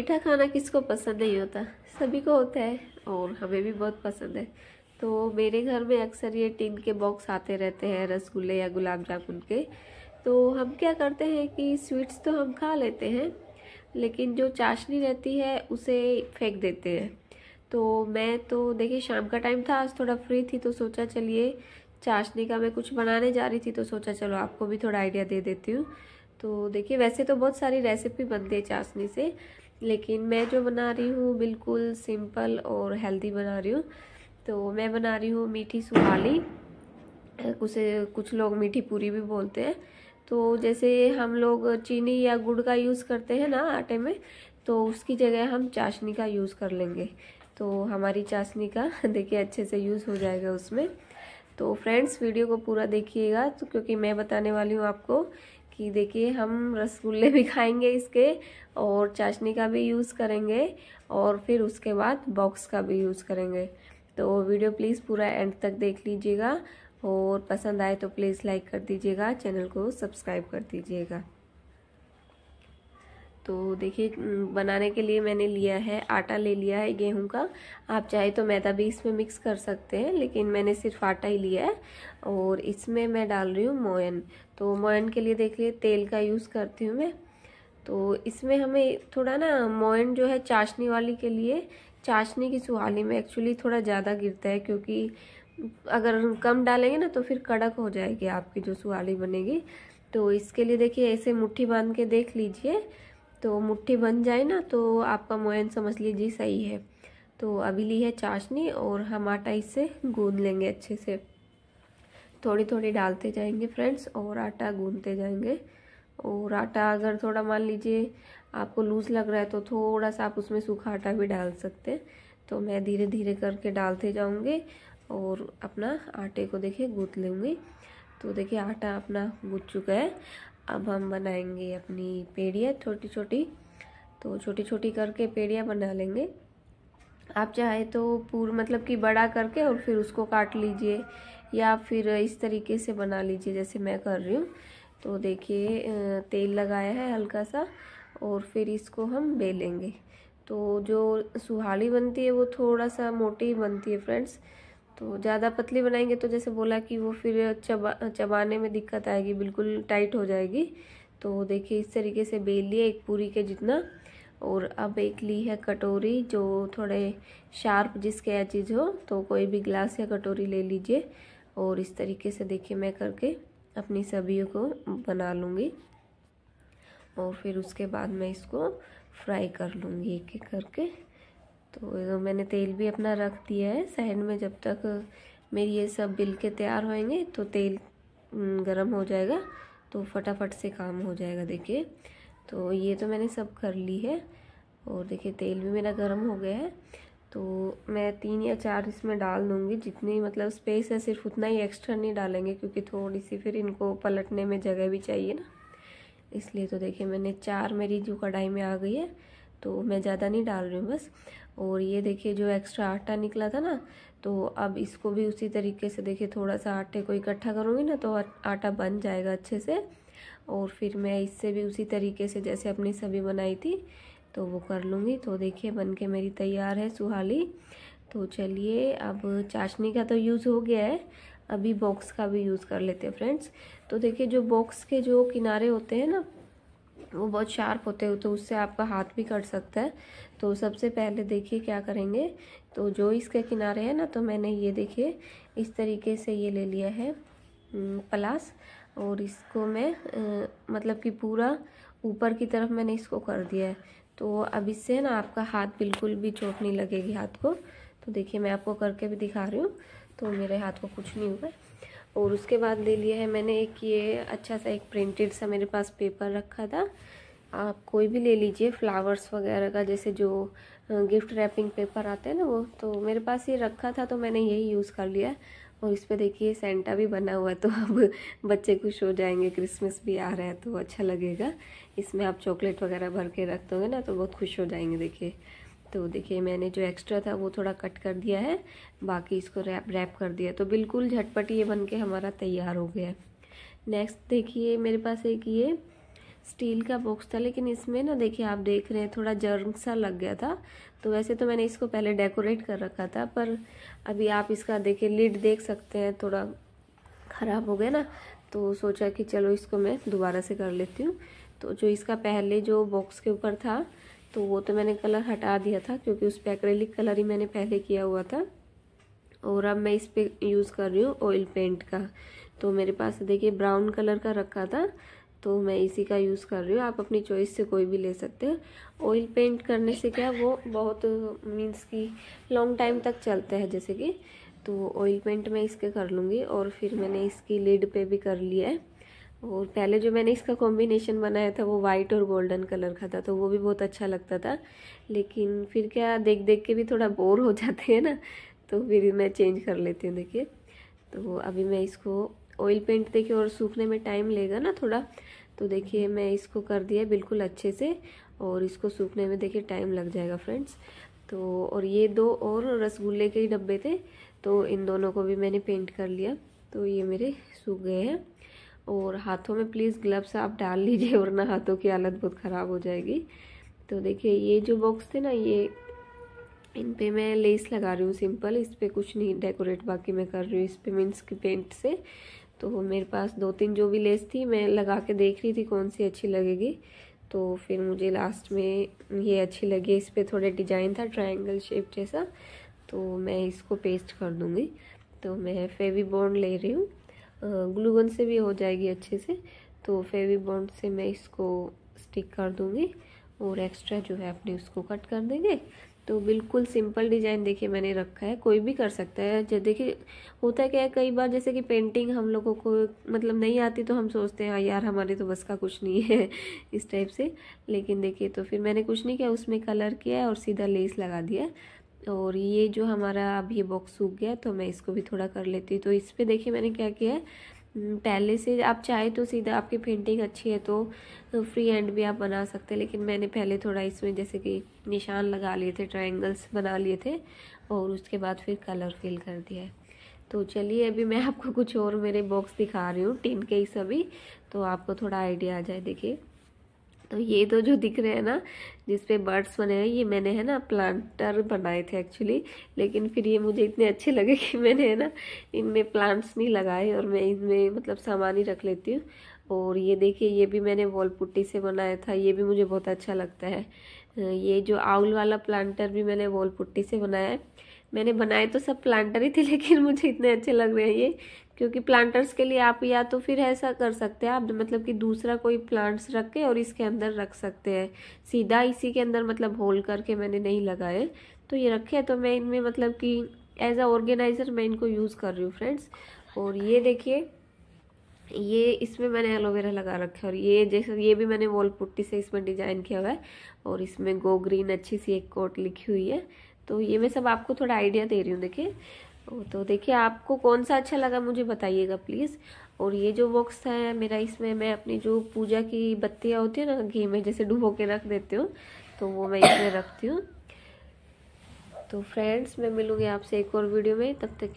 मीठा खाना किसको पसंद नहीं होता सभी को होता है और हमें भी बहुत पसंद है तो मेरे घर में अक्सर ये टिन के बॉक्स आते रहते हैं रसगुल्ले या गुलाब जामुन के तो हम क्या करते हैं कि स्वीट्स तो हम खा लेते हैं लेकिन जो चाशनी रहती है उसे फेंक देते हैं तो मैं तो देखिए शाम का टाइम था आज थोड़ा फ्री थी तो सोचा चलिए चाशनी का मैं कुछ बनाने जा रही थी तो सोचा चलो आपको भी थोड़ा आइडिया दे देती हूँ तो देखिए वैसे तो बहुत सारी रेसिपी बनती है चाशनी से लेकिन मैं जो बना रही हूँ बिल्कुल सिंपल और हेल्दी बना रही हूँ तो मैं बना रही हूँ मीठी सुहाली उसे कुछ लोग मीठी पूरी भी बोलते हैं तो जैसे हम लोग चीनी या गुड़ का यूज़ करते हैं ना आटे में तो उसकी जगह हम चाशनी का यूज़ कर लेंगे तो हमारी चाशनी का देखिए अच्छे से यूज़ हो जाएगा उसमें तो फ्रेंड्स वीडियो को पूरा देखिएगा तो क्योंकि मैं बताने वाली हूँ आपको कि देखिए हम रसगुल्ले भी खाएंगे इसके और चाशनी का भी यूज़ करेंगे और फिर उसके बाद बॉक्स का भी यूज़ करेंगे तो वीडियो प्लीज़ पूरा एंड तक देख लीजिएगा और पसंद आए तो प्लीज़ लाइक कर दीजिएगा चैनल को सब्सक्राइब कर दीजिएगा तो देखिए बनाने के लिए मैंने लिया है आटा ले लिया है गेहूं का आप चाहे तो मैदा भी इसमें मिक्स कर सकते हैं लेकिन मैंने सिर्फ आटा ही लिया है और इसमें मैं डाल रही हूँ मोयन तो मोयन के लिए देखिए तेल का यूज़ करती हूँ मैं तो इसमें हमें थोड़ा ना मोयन जो है चाशनी वाली के लिए चाशनी की सुहाली में एक्चुअली थोड़ा ज़्यादा गिरता है क्योंकि अगर कम डालेंगे ना तो फिर कड़क हो जाएगी आपकी जो सुहाली बनेगी तो इसके लिए देखिए ऐसे मुट्ठी बांध के देख लीजिए तो मुट्ठी बन जाए ना तो आपका मोयन समझ लीजिए सही है तो अभी ली है चाशनी और हम आटा इससे गूंद लेंगे अच्छे से थोड़ी थोड़ी डालते जाएंगे फ्रेंड्स और आटा गूंदते जाएंगे और आटा अगर थोड़ा मान लीजिए आपको लूज लग रहा है तो थोड़ा सा आप उसमें सूखा आटा भी डाल सकते हैं तो मैं धीरे धीरे करके डालते जाऊँगी और अपना आटे को देखिए गूँथ लूँगी तो देखिए आटा अपना गूँथ चुका है अब हम बनाएंगे अपनी पेड़िया छोटी छोटी तो छोटी छोटी करके पेड़िया बना लेंगे आप चाहे तो पूर मतलब कि बड़ा करके और फिर उसको काट लीजिए या फिर इस तरीके से बना लीजिए जैसे मैं कर रही हूँ तो देखिए तेल लगाया है हल्का सा और फिर इसको हम बेलेंगे तो जो सुहाड़ी बनती है वो थोड़ा सा मोटी बनती है फ्रेंड्स तो ज़्यादा पतली बनाएंगे तो जैसे बोला कि वो फिर चबा चबाने में दिक्कत आएगी बिल्कुल टाइट हो जाएगी तो देखिए इस तरीके से बेल लिए एक पूरी के जितना और अब एक ली है कटोरी जो थोड़े शार्प जिसके एचिज हो तो कोई भी ग्लास या कटोरी ले लीजिए और इस तरीके से देखिए मैं करके अपनी सब्जियों को बना लूँगी और फिर उसके बाद मैं इसको फ्राई कर लूँगी एक एक करके तो मैंने तेल भी अपना रख दिया है साइड में जब तक मेरी ये सब बिल के तैयार होएंगे तो तेल गरम हो जाएगा तो फटाफट से काम हो जाएगा देखिए तो ये तो मैंने सब कर ली है और देखिए तेल भी मेरा गर्म हो गया है तो मैं तीन या चार इसमें डाल दूँगी जितनी मतलब स्पेस है सिर्फ उतना ही एक्स्ट्रा नहीं डालेंगे क्योंकि थोड़ी सी फिर इनको पलटने में जगह भी चाहिए ना इसलिए तो देखिए मैंने चार मेरी जो कढ़ाई में आ गई है तो मैं ज़्यादा नहीं डाल रही हूँ बस और ये देखिए जो एक्स्ट्रा आटा निकला था ना तो अब इसको भी उसी तरीके से देखिए थोड़ा सा आटे को इकट्ठा करूँगी ना तो आटा बन जाएगा अच्छे से और फिर मैं इससे भी उसी तरीके से जैसे अपनी सभी बनाई थी तो वो कर लूँगी तो देखिए बन के मेरी तैयार है सुहाली तो चलिए अब चाशनी का तो यूज़ हो गया है अभी बॉक्स का भी यूज़ कर लेते हैं फ्रेंड्स तो देखिए जो बॉक्स के जो किनारे होते हैं ना वो बहुत शार्प होते हो तो उससे आपका हाथ भी कट सकता है तो सबसे पहले देखिए क्या करेंगे तो जो इसके किनारे है ना तो मैंने ये देखिए इस तरीके से ये ले लिया है प्लास और इसको मैं मतलब कि पूरा ऊपर की तरफ मैंने इसको कर दिया है तो अब इससे ना आपका हाथ बिल्कुल भी चोट नहीं लगेगी हाथ को तो देखिए मैं आपको करके भी दिखा रही हूँ तो मेरे हाथ को कुछ नहीं हुआ और उसके बाद ले लिया है मैंने एक ये अच्छा सा एक प्रिंटेड सा मेरे पास पेपर रखा था आप कोई भी ले लीजिए फ्लावर्स वगैरह का जैसे जो गिफ्ट रैपिंग पेपर आते हैं ना वो तो मेरे पास ये रखा था तो मैंने यही यूज़ कर लिया और इस पर देखिए सेंटा भी बना हुआ है तो अब बच्चे खुश हो जाएंगे क्रिसमस भी आ रहा है तो अच्छा लगेगा इसमें आप चॉकलेट वगैरह भर के रख दोगे ना तो बहुत खुश हो जाएंगे देखिए तो देखिए मैंने जो एक्स्ट्रा था वो थोड़ा कट कर दिया है बाकी इसको रैप रैप कर दिया तो बिल्कुल झटपट ये बन के हमारा तैयार हो गया है नेक्स्ट देखिए मेरे पास एक ये स्टील का बॉक्स था लेकिन इसमें ना देखिए आप देख रहे हैं थोड़ा जर्म सा लग गया था तो वैसे तो मैंने इसको पहले डेकोरेट कर रखा था पर अभी आप इसका देखिए लिड देख सकते हैं थोड़ा ख़राब हो गया ना तो सोचा कि चलो इसको मैं दोबारा से कर लेती हूँ तो जो इसका पहले जो बॉक्स के ऊपर था तो वो तो मैंने कलर हटा दिया था क्योंकि उस पर एक्रेलिक कलर ही मैंने पहले किया हुआ था और अब मैं इस पर यूज़ कर रही हूँ ऑयल पेंट का तो मेरे पास देखिए ब्राउन कलर का रखा था तो मैं इसी का यूज़ कर रही हूँ आप अपनी चॉइस से कोई भी ले सकते हैं ऑयल पेंट करने से क्या वो बहुत मीन्स कि लॉन्ग टाइम तक चलते हैं जैसे कि तो ऑयल पेंट मैं इसके कर लूँगी और फिर मैंने इसकी लिड पे भी कर लिया है और पहले जो मैंने इसका कॉम्बिनेशन बनाया था वो वाइट और गोल्डन कलर का था तो वो भी बहुत अच्छा लगता था लेकिन फिर क्या देख देख के भी थोड़ा बोर हो जाते हैं ना तो फिर मैं चेंज कर लेती हूँ देखिए तो अभी मैं इसको ऑयल पेंट देखिए और सूखने में टाइम लेगा ना थोड़ा तो देखिए मैं इसको कर दिया बिल्कुल अच्छे से और इसको सूखने में देखिए टाइम लग जाएगा फ्रेंड्स तो और ये दो और रसगुल्ले के ही डब्बे थे तो इन दोनों को भी मैंने पेंट कर लिया तो ये मेरे सूख गए हैं और हाथों में प्लीज़ ग्लव्स आप डाल लीजिए वरना हाथों की हालत बहुत ख़राब हो जाएगी तो देखिए ये जो बॉक्स थे ना ये इन पे मैं लेस लगा रही हूँ सिंपल इस पर कुछ नहीं डेकोरेट बाकी मैं कर रही हूँ इस पर मीन्स की पेंट से तो मेरे पास दो तीन जो भी लेस थी मैं लगा के देख रही थी कौन सी अच्छी लगेगी तो फिर मुझे लास्ट में ये अच्छी लगी इस पर थोड़े डिजाइन था ट्रायंगल शेप जैसा तो मैं इसको पेस्ट कर दूँगी तो मैं फेवी बॉन्ड ले रही हूँ ग्लूगन से भी हो जाएगी अच्छे से तो फेवी बॉन्ड से मैं इसको स्टिक कर दूँगी और एक्स्ट्रा जो है अपने उसको कट कर देंगे तो बिल्कुल सिंपल डिज़ाइन देखिए मैंने रखा है कोई भी कर सकता है जब देखिए होता है क्या है कई बार जैसे कि पेंटिंग हम लोगों को मतलब नहीं आती तो हम सोचते हैं हाँ यार हमारे तो बस का कुछ नहीं है इस टाइप से लेकिन देखिए तो फिर मैंने कुछ नहीं किया उसमें कलर किया और सीधा लेस लगा दिया और ये जो हमारा अब ये बॉक्स सूख गया तो मैं इसको भी थोड़ा कर लेती हूँ तो इस पर देखिए मैंने क्या किया है हम्म, पहले से आप चाहे तो सीधा आपकी पेंटिंग अच्छी है तो फ्री एंड भी आप बना सकते हैं लेकिन मैंने पहले थोड़ा इसमें जैसे कि निशान लगा लिए थे ट्रायंगल्स बना लिए थे और उसके बाद फिर कलर फिल कर दिया है तो चलिए अभी मैं आपको कुछ और मेरे बॉक्स दिखा रही हूँ टिन के ही सभी तो आपको थोड़ा आइडिया आ जाए देखिए तो ये तो जो दिख रहे हैं ना जिसपे बर्ड्स बने हैं ये मैंने है ना प्लांटर बनाए थे एक्चुअली लेकिन फिर ये मुझे इतने अच्छे लगे कि मैंने है ना इनमें प्लांट्स नहीं लगाए और मैं इनमें मतलब सामान ही रख लेती हूँ और ये देखिए ये भी मैंने वॉल पुट्टी से बनाया था ये भी मुझे बहुत अच्छा लगता है ये जो आउल वाला प्लांटर भी मैंने वॉल पुट्टी से बनाया है मैंने बनाए तो सब प्लांटर ही थे लेकिन मुझे इतने अच्छे लग रहे हैं ये क्योंकि प्लांटर्स के लिए आप या तो फिर ऐसा कर सकते हैं आप मतलब कि दूसरा कोई प्लांट्स रख के और इसके अंदर रख सकते हैं सीधा इसी के अंदर मतलब होल करके मैंने नहीं लगाए तो ये रखे तो मैं इनमें मतलब कि एज अ ऑर्गेनाइज़र मैं इनको यूज़ कर रही हूँ फ्रेंड्स और ये देखिए ये इसमें मैंने एलोवेरा लगा रखा है और ये जैसे ये भी मैंने वॉल पुट्टी से इसमें डिजाइन किया हुआ है और इसमें गो ग्रीन अच्छी सी एक कोट लिखी हुई है तो ये मैं सब आपको थोड़ा आइडिया दे रही हूँ देखिए तो देखिए आपको कौन सा अच्छा लगा मुझे बताइएगा प्लीज़ और ये जो बॉक्स था मेरा इसमें मैं अपनी जो पूजा की बत्तियाँ होती हैं ना घी में जैसे डुबो के रख देती हूँ तो वो मैं इसमें रखती हूँ तो फ्रेंड्स मैं मिलूँगी आपसे एक और वीडियो में तब तक